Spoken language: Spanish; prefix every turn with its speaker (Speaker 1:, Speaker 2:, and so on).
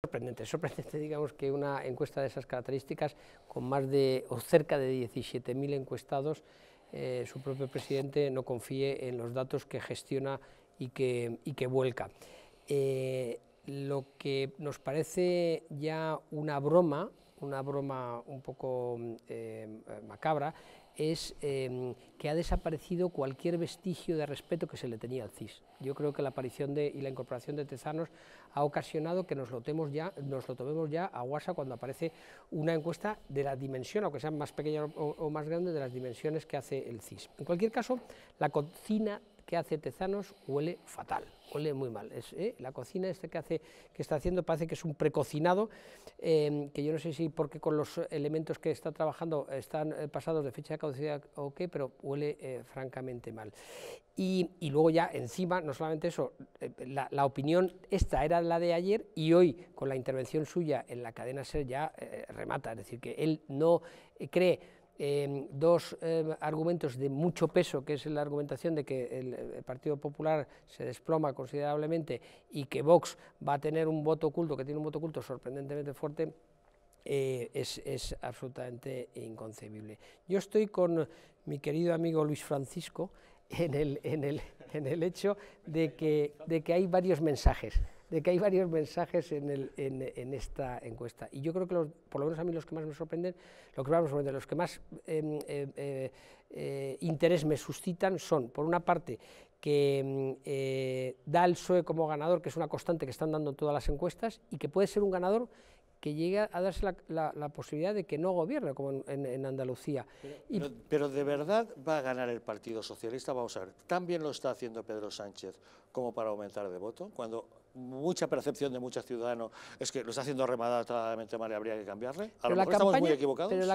Speaker 1: Sorprendente, sorprendente, digamos, que una encuesta de esas características, con más de o cerca de 17.000 encuestados, eh, su propio presidente no confíe en los datos que gestiona y que, que vuelca. Eh, lo que nos parece ya una broma una broma un poco mm, em, eh, macabra, es em, que ha desaparecido cualquier vestigio de respeto que se le tenía al CIS. Yo creo que la aparición de, y la incorporación de Tezanos ha ocasionado que nos lo, ya, nos lo tomemos ya a guasa cuando aparece una encuesta de la dimensión, aunque sea más pequeña o, o más grande, de las dimensiones que hace el CIS. En cualquier caso, la cocina que hace Tezanos huele fatal, huele muy mal. Eh, la cocina esta que, hace, que está haciendo parece que es un precocinado, em, que yo no sé si porque con los elementos que está trabajando están eh, pasados de fecha de caducidad o qué, pero huele eh, francamente mal. Y, luego ya encima, no solamente eso, la, opinión esta era la de ayer y hoy con la intervención suya en la cadena SER ya remata, es decir, que él no cree Em, dos em, argumentos de mucho peso, que es la argumentación de que el, Partido Popular se desploma considerablemente y que Vox va a tener un voto oculto, que tiene un voto oculto sorprendentemente fuerte, eh, es, absolutamente inconcebible. Yo estoy con mi querido amigo Luis Francisco en el, en el, en el hecho de que, de que hay varios mensajes de que hay varios mensajes en, esta encuesta. Y yo creo que, los, por lo menos a mí, los que más me sorprenden, lo que más los que más em, em, eh, eh, interés me suscitan son, por una parte, que em, eh, da el PSOE como ganador, que es una constante que están dando en todas las encuestas, y que puede ser un ganador que llegue a darse la, posibilidad de que no gobierne, como en, Andalucía.
Speaker 2: Pero, de verdad va a ganar el Partido Socialista, vamos a ver, también lo está haciendo Pedro Sánchez como para aumentar de voto, cuando mucha percepción de muchos ciudadanos es que lo está haciendo rematadamente mal y habría que cambiarle, a lo mejor campaña, estamos muy equivocados.